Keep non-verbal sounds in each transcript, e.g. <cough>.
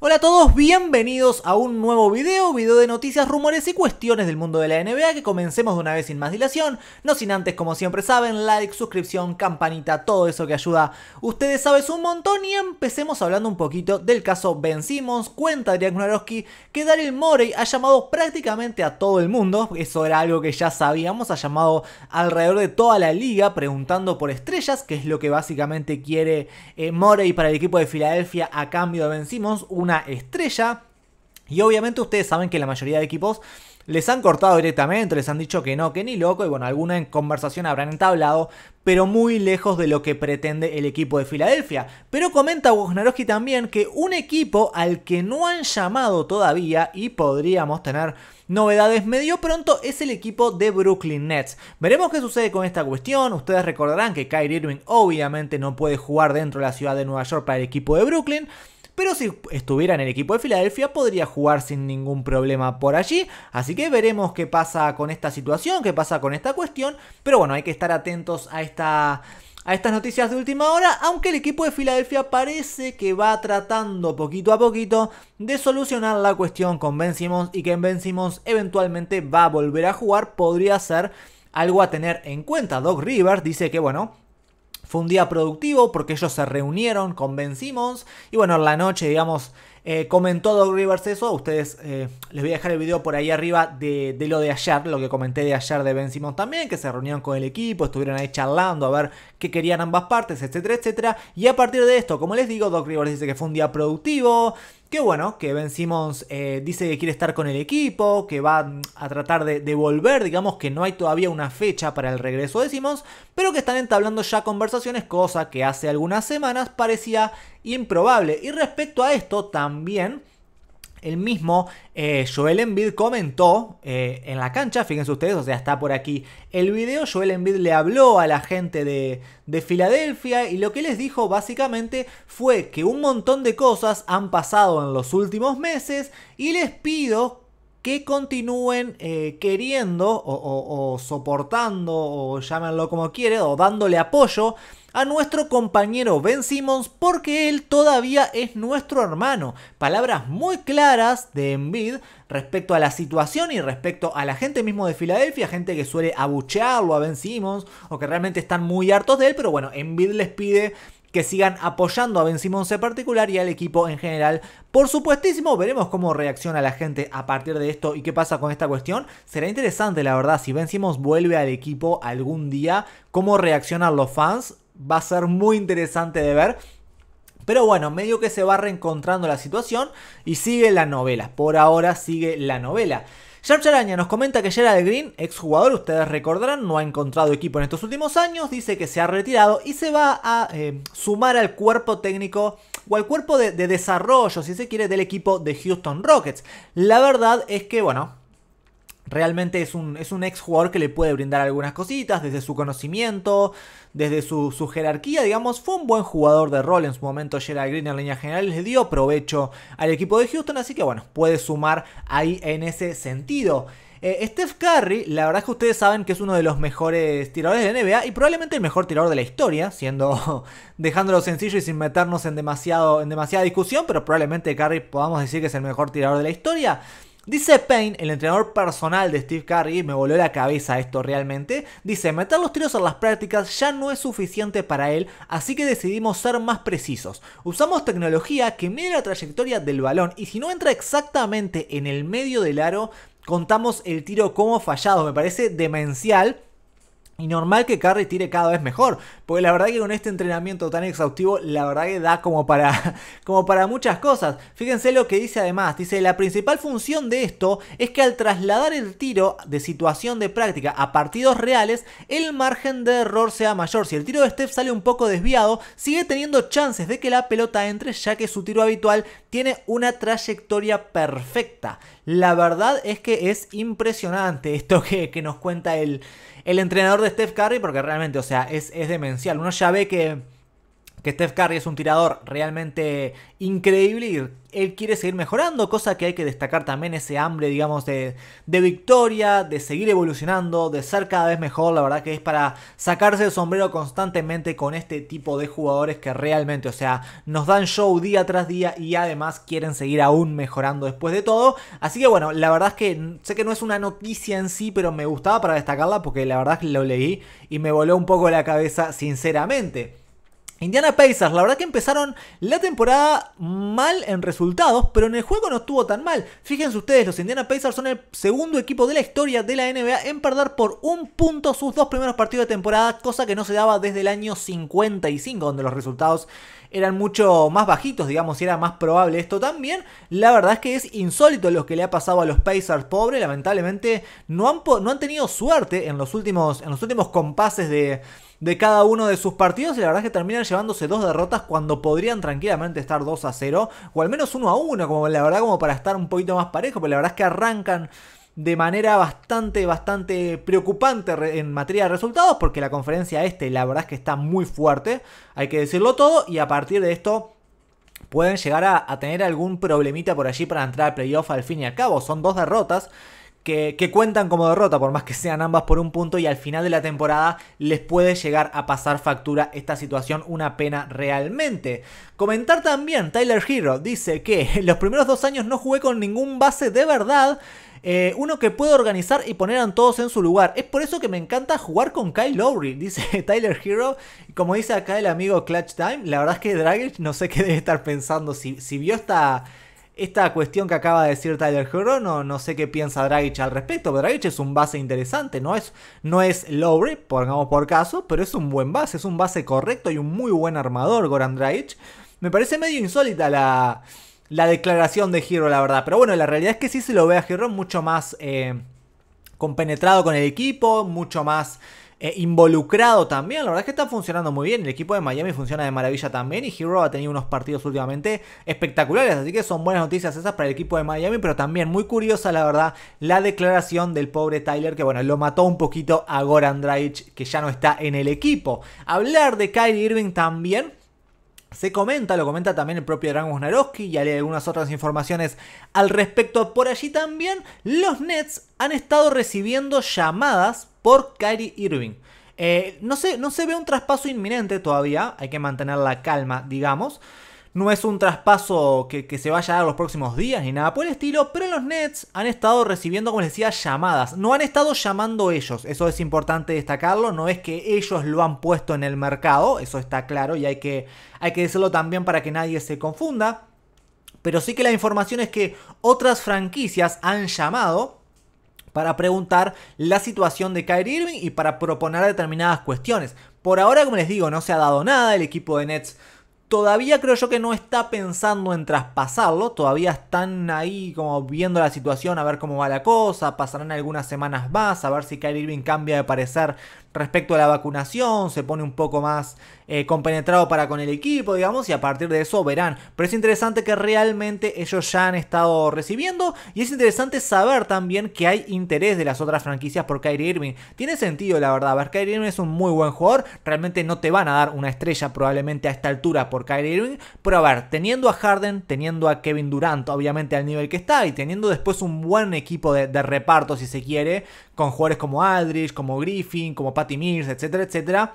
Hola a todos, bienvenidos a un nuevo video, video de noticias, rumores y cuestiones del mundo de la NBA que comencemos de una vez sin más dilación, no sin antes como siempre saben, like, suscripción, campanita, todo eso que ayuda, ustedes saben un montón y empecemos hablando un poquito del caso Ben Simmons, cuenta Adrián Kunarowski que Daryl Morey ha llamado prácticamente a todo el mundo, eso era algo que ya sabíamos, ha llamado alrededor de toda la liga preguntando por estrellas, que es lo que básicamente quiere eh, Morey para el equipo de Filadelfia a cambio de Ben Simmons, una estrella. Y obviamente ustedes saben que la mayoría de equipos les han cortado directamente, les han dicho que no, que ni loco, y bueno, alguna conversación habrán entablado, pero muy lejos de lo que pretende el equipo de Filadelfia. Pero comenta Wojnarowski también que un equipo al que no han llamado todavía y podríamos tener novedades medio pronto es el equipo de Brooklyn Nets. Veremos qué sucede con esta cuestión. Ustedes recordarán que Kyrie Irving obviamente no puede jugar dentro de la ciudad de Nueva York para el equipo de Brooklyn pero si estuviera en el equipo de Filadelfia podría jugar sin ningún problema por allí, así que veremos qué pasa con esta situación, qué pasa con esta cuestión, pero bueno, hay que estar atentos a esta a estas noticias de última hora, aunque el equipo de Filadelfia parece que va tratando poquito a poquito de solucionar la cuestión con Ben y que Ben Simmons eventualmente va a volver a jugar, podría ser algo a tener en cuenta. Doc Rivers dice que bueno, fue un día productivo porque ellos se reunieron, convencimos y bueno, en la noche, digamos, eh, comentó Doc Rivers eso. Ustedes eh, les voy a dejar el video por ahí arriba de, lo de ayer, lo que comenté de ayer de Ben Simmons también, que se reunieron con el equipo, estuvieron ahí charlando a ver qué querían ambas partes, etcétera, etcétera. Y a partir de esto, como les digo, Doc Rivers dice que fue un día productivo. Que bueno, que Ben Simmons eh, dice que quiere estar con el equipo, que va a tratar de, devolver, volver, digamos que no hay todavía una fecha para el regreso de Simmons, pero que están entablando ya conversaciones, cosa que hace algunas semanas parecía improbable. Y respecto a esto también... El mismo eh, Joel Embiid comentó eh, en la cancha, fíjense ustedes, o sea, está por aquí el video. Joel Embiid le habló a la gente de, Filadelfia y lo que les dijo básicamente fue que un montón de cosas han pasado en los últimos meses y les pido que continúen eh, queriendo o, soportando o llámenlo como quieran. o dándole apoyo a nuestro compañero Ben Simmons porque él todavía es nuestro hermano. Palabras muy claras de Envid respecto a la situación y respecto a la gente mismo de Filadelfia, gente que suele abuchearlo a Ben Simmons o que realmente están muy hartos de él, pero bueno, Envid les pide que sigan apoyando a Ben Simmons en particular y al equipo en general. Por supuestísimo, veremos cómo reacciona la gente a partir de esto y qué pasa con esta cuestión. Será interesante, la verdad, si Ben Simmons vuelve al equipo algún día, cómo reaccionan los fans va a ser muy interesante de ver. Pero bueno, medio que se va reencontrando la situación y sigue la novela. Por ahora sigue la novela. Sharp Charaña nos comenta que Gerald Green, exjugador, ustedes recordarán, no ha encontrado equipo en estos últimos años, dice que se ha retirado y se va a eh, sumar al cuerpo técnico o al cuerpo de desarrollo, si se quiere, del equipo de Houston Rockets. La verdad es que, bueno, realmente es un, es un ex jugador que le puede brindar algunas cositas, desde su conocimiento, desde su, jerarquía, digamos, fue un buen jugador de rol en su momento Gerald Green en línea general, le dio provecho al equipo de Houston, así que bueno, puede sumar ahí en ese sentido. Eh, Steph Curry, la verdad es que ustedes saben que es uno de los mejores tiradores de NBA y probablemente el mejor tirador de la historia, siendo <laughs> dejándolo sencillo y sin meternos en, demasiado, en demasiada discusión, pero probablemente Curry podamos decir que es el mejor tirador de la historia. Dice Payne, el entrenador personal de Steve Curry, me voló la cabeza esto realmente, dice, meter los tiros en las prácticas ya no es suficiente para él, así que decidimos ser más precisos. Usamos tecnología que mide la trayectoria del balón y si no entra exactamente en el medio del aro, contamos el tiro como fallado. Me parece demencial y normal que Carrie tire cada vez mejor, porque la verdad que con este entrenamiento tan exhaustivo, la verdad que da como para, <laughs> como para muchas cosas. Fíjense lo que dice además, dice, la principal función de esto es que al trasladar el tiro de situación de práctica a partidos reales, el margen de error sea mayor. Si el tiro de Steph sale un poco desviado, sigue teniendo chances de que la pelota entre, ya que su tiro habitual tiene una trayectoria perfecta. La verdad es que es impresionante esto que, nos cuenta el, el entrenador de Steph Curry, porque realmente, o sea, es, es demencial. Uno ya ve que que Steph Curry es un tirador realmente increíble él quiere seguir mejorando, cosa que hay que destacar también ese hambre, digamos, de, de, victoria, de seguir evolucionando, de ser cada vez mejor, la verdad que es para sacarse el sombrero constantemente con este tipo de jugadores que realmente, o sea, nos dan show día tras día y además quieren seguir aún mejorando después de todo. Así que bueno, la verdad es que sé que no es una noticia en sí, pero me gustaba para destacarla porque la verdad es que lo leí y me voló un poco la cabeza, sinceramente. Indiana Pacers, la verdad que empezaron la temporada mal en resultados, pero en el juego no estuvo tan mal. Fíjense ustedes, los Indiana Pacers son el segundo equipo de la historia de la NBA en perder por un punto sus dos primeros partidos de temporada, cosa que no se daba desde el año 55, donde los resultados eran mucho más bajitos, digamos, y era más probable esto también. La verdad es que es insólito lo que le ha pasado a los Pacers pobre, lamentablemente no han, no han tenido suerte en los últimos, en los últimos compases de de cada uno de sus partidos y la verdad es que terminan llevándose dos derrotas cuando podrían tranquilamente estar 2 a 0 o al menos 1 a 1, como la verdad como para estar un poquito más parejo, pero la verdad es que arrancan de manera bastante, bastante preocupante en materia de resultados, porque la conferencia este, la verdad es que está muy fuerte, hay que decirlo todo, y a partir de esto pueden llegar a, tener algún problemita por allí para entrar al playoff al fin y al cabo. Son dos derrotas que, cuentan como derrota, por más que sean ambas por un punto, y al final de la temporada les puede llegar a pasar factura esta situación, una pena realmente. Comentar también, Tyler Hero dice que en los primeros dos años no jugué con ningún base de verdad. Eh, uno que puede organizar y poner a todos en su lugar. Es por eso que me encanta jugar con Kyle Lowry, <laughs> dice Tyler Hero. Como dice acá el amigo Clutch Time, la verdad es que Dragic no sé qué debe estar pensando. Si, si vio esta, esta cuestión que acaba de decir Tyler Hero, no, no sé qué piensa Dragic al respecto. Pero Dragic es un base interesante, no es, no es Lowry, pongamos por caso, pero es un buen base, es un base correcto y un muy buen armador, Goran Dragic. Me parece medio insólita la, la declaración de Hero, la verdad. Pero bueno, la realidad es que sí se lo ve a Hero mucho más eh, compenetrado con el equipo, mucho más eh, involucrado también. La verdad es que está funcionando muy bien. El equipo de Miami funciona de maravilla también. Y Hero ha tenido unos partidos últimamente espectaculares. Así que son buenas noticias esas para el equipo de Miami. Pero también muy curiosa, la verdad, la declaración del pobre Tyler. Que bueno, lo mató un poquito a Goran Dragic, que ya no está en el equipo. Hablar de Kyle Irving también se comenta, lo comenta también el propio Dragon Naroski y hay algunas otras informaciones al respecto. Por allí también los Nets han estado recibiendo llamadas por Kyrie Irving. Eh, no, no se ve un traspaso inminente todavía, hay que mantener la calma, digamos. No es un traspaso que, se vaya a dar los próximos días ni nada por el estilo, pero los Nets han estado recibiendo, como les decía, llamadas. No han estado llamando ellos, eso es importante destacarlo, no es que ellos lo han puesto en el mercado, eso está claro y hay que, hay que decirlo también para que nadie se confunda. Pero sí que la información es que otras franquicias han llamado para preguntar la situación de Kyrie Irving y para proponer determinadas cuestiones. Por ahora, como les digo, no se ha dado nada, el equipo de Nets Todavía creo yo que no está pensando en traspasarlo, todavía están ahí como viendo la situación, a ver cómo va la cosa, pasarán algunas semanas más, a ver si Kyrie Irving cambia de parecer respecto a la vacunación, se pone un poco más eh, compenetrado para con el equipo, digamos, y a partir de eso verán. Pero es interesante que realmente ellos ya han estado recibiendo y es interesante saber también que hay interés de las otras franquicias por Kyrie Irving. Tiene sentido, la verdad, a ver, Kyrie Irving es un muy buen jugador, realmente no te van a dar una estrella probablemente a esta altura por Kyrie Irving, pero a ver, teniendo a Harden, teniendo a Kevin Durant, obviamente al nivel que está, y teniendo después un buen equipo de, reparto, si se quiere, con jugadores como Aldridge, como Griffin, como Pat Patty etcétera, etcétera.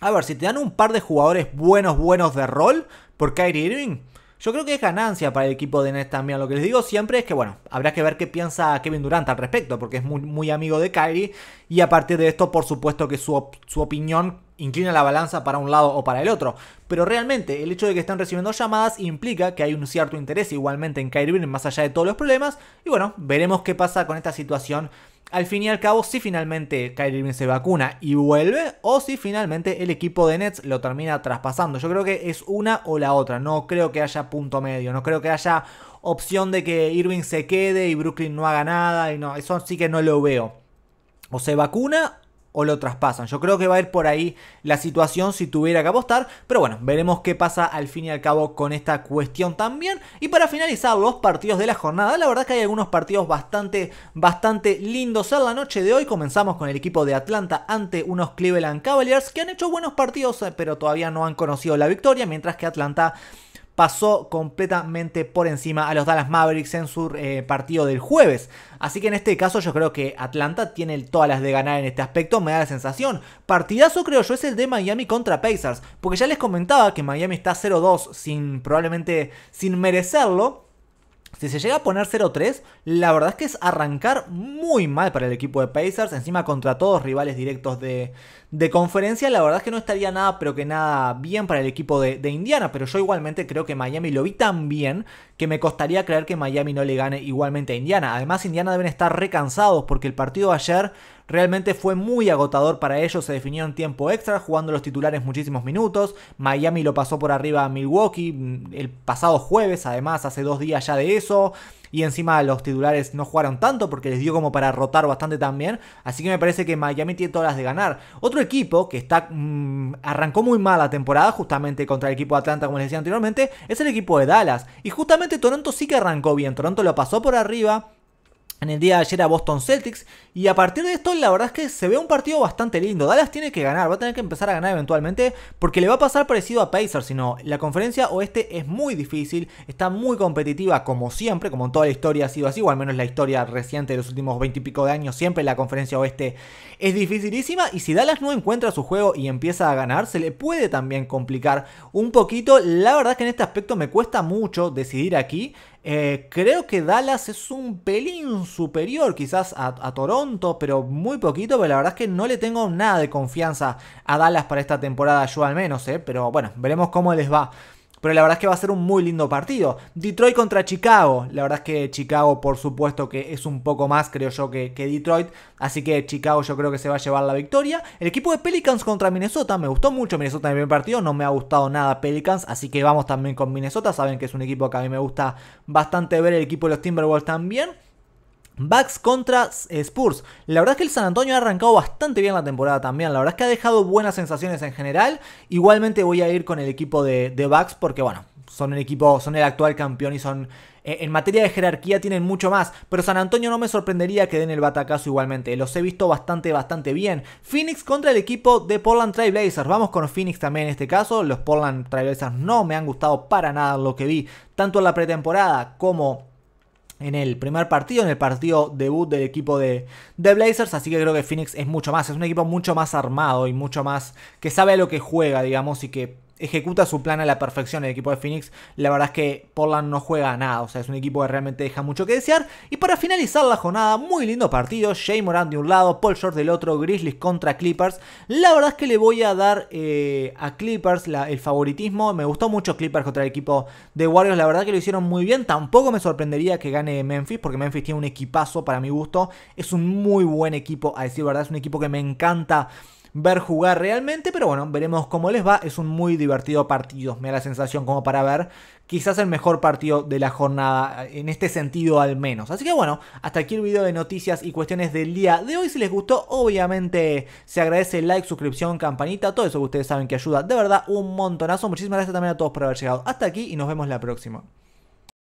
A ver, si te dan un par de jugadores buenos, buenos de rol por Kyrie Irving, yo creo que es ganancia para el equipo de Nets también. Lo que les digo siempre es que, bueno, habrá que ver qué piensa Kevin Durant al respecto, porque es muy, amigo de Kyrie. Y a partir de esto, por supuesto que su, opinión inclina la balanza para un lado o para el otro. Pero realmente, el hecho de que están recibiendo llamadas implica que hay un cierto interés igualmente en Kyrie Irving, más allá de todos los problemas. Y bueno, veremos qué pasa con esta situación al fin y al cabo si finalmente Kyrie Irving se vacuna y vuelve o si finalmente el equipo de Nets lo termina traspasando. Yo creo que es una o la otra, no creo que haya punto medio, no creo que haya opción de que Irving se quede y Brooklyn no haga nada y no, eso sí que no lo veo. O se vacuna o lo traspasan. Yo creo que va a ir por ahí la situación si tuviera que apostar, pero bueno, veremos qué pasa al fin y al cabo con esta cuestión también. Y para finalizar, los partidos de la jornada, la verdad que hay algunos partidos bastante, bastante lindos en la noche de hoy. Comenzamos con el equipo de Atlanta ante unos Cleveland Cavaliers que han hecho buenos partidos, eh, pero todavía no han conocido la victoria, mientras que Atlanta pasó completamente por encima a los Dallas Mavericks en su eh, partido del jueves. Así que en este caso yo creo que Atlanta tiene todas las de ganar en este aspecto, me da la sensación. Partidazo creo yo es el de Miami contra Pacers, porque ya les comentaba que Miami está 0-2 sin probablemente sin merecerlo. Si se llega a poner 0-3, la verdad es que es arrancar muy mal para el equipo de Pacers, encima contra todos rivales directos de, conferencia, la verdad es que no estaría nada, pero que nada bien para el equipo de, de, Indiana, pero yo igualmente creo que Miami lo vi tan bien que me costaría creer que Miami no le gane igualmente a Indiana. Además, Indiana deben estar recansados porque el partido de ayer Realmente fue muy agotador para ellos, se definieron tiempo extra, jugando los titulares muchísimos minutos. Miami lo pasó por arriba a Milwaukee mm, el pasado jueves, además, hace dos días ya de eso. Y encima los titulares no jugaron tanto porque les dio como para rotar bastante también. Así que me parece que Miami tiene todas las de ganar. Otro equipo que está mm, arrancó muy mal la temporada, justamente contra el equipo de Atlanta, como les decía anteriormente, es el equipo de Dallas. Y justamente Toronto sí que arrancó bien. Toronto lo pasó por arriba en el día de ayer a Boston Celtics. Y a partir de esto, la verdad es que se ve un partido bastante lindo. Dallas tiene que ganar, va a tener que empezar a ganar eventualmente, porque le va a pasar parecido a Pacers, si La conferencia oeste es muy difícil, está muy competitiva como siempre, como en toda la historia ha sido así, o al menos la historia reciente de los últimos 20 y pico de años, siempre la conferencia oeste es dificilísima. Y si Dallas no encuentra su juego y empieza a ganar, se le puede también complicar un poquito. La verdad es que en este aspecto me cuesta mucho decidir aquí. Eh, creo que Dallas es un pelín superior quizás a, Toronto, pero muy poquito, pero la verdad es que no le tengo nada de confianza a Dallas para esta temporada, yo al menos, eh, pero bueno, veremos cómo les va. Pero la verdad es que va a ser un muy lindo partido. Detroit contra Chicago. La verdad es que Chicago, por supuesto, que es un poco más, creo yo, que, Detroit. Así que Chicago yo creo que se va a llevar la victoria. El equipo de Pelicans contra Minnesota. Me gustó mucho Minnesota en el primer partido. No me ha gustado nada Pelicans. Así que vamos también con Minnesota. Saben que es un equipo que a mí me gusta bastante ver. El equipo de los Timberwolves también. Bucks contra Spurs. La verdad es que el San Antonio ha arrancado bastante bien la temporada también. La verdad es que ha dejado buenas sensaciones en general. Igualmente voy a ir con el equipo de, de Bucks porque, bueno, son el equipo, son el actual campeón y son eh, en materia de jerarquía tienen mucho más, pero San Antonio no me sorprendería que den el batacazo igualmente. Los he visto bastante, bastante bien. Phoenix contra el equipo de Portland Trailblazers, Vamos con Phoenix también en este caso. Los Portland Trailblazers no me han gustado para nada lo que vi, tanto en la pretemporada como en el primer partido, en el partido debut del equipo de, de, Blazers, así que creo que Phoenix es mucho más, es un equipo mucho más armado y mucho más que sabe a lo que juega, digamos, y que ejecuta su plan a la perfección el equipo de Phoenix. La verdad es que Portland no juega nada, o sea, es un equipo que realmente deja mucho que desear. Y para finalizar la jornada, muy lindo partido, Jay Moran de un lado, Paul Short del otro, Grizzlies contra Clippers. La verdad es que le voy a dar eh, a Clippers el favoritismo, me gustó mucho Clippers contra el equipo de Warriors, la verdad que lo hicieron muy bien, tampoco me sorprendería que gane Memphis, porque Memphis tiene un equipazo para mi gusto, es un muy buen equipo, a decir verdad, es un equipo que me encanta ver jugar realmente, pero bueno, veremos cómo les va. Es un muy divertido partido, me da la sensación como para ver. Quizás el mejor partido de la jornada, eh, en este sentido al menos. Así que bueno, hasta aquí el video de noticias y cuestiones del día de hoy. Si les gustó, obviamente se agradece like, suscripción, campanita, todo eso que ustedes saben que ayuda de verdad un montonazo. Muchísimas gracias también a todos por haber llegado hasta aquí y nos vemos la próxima.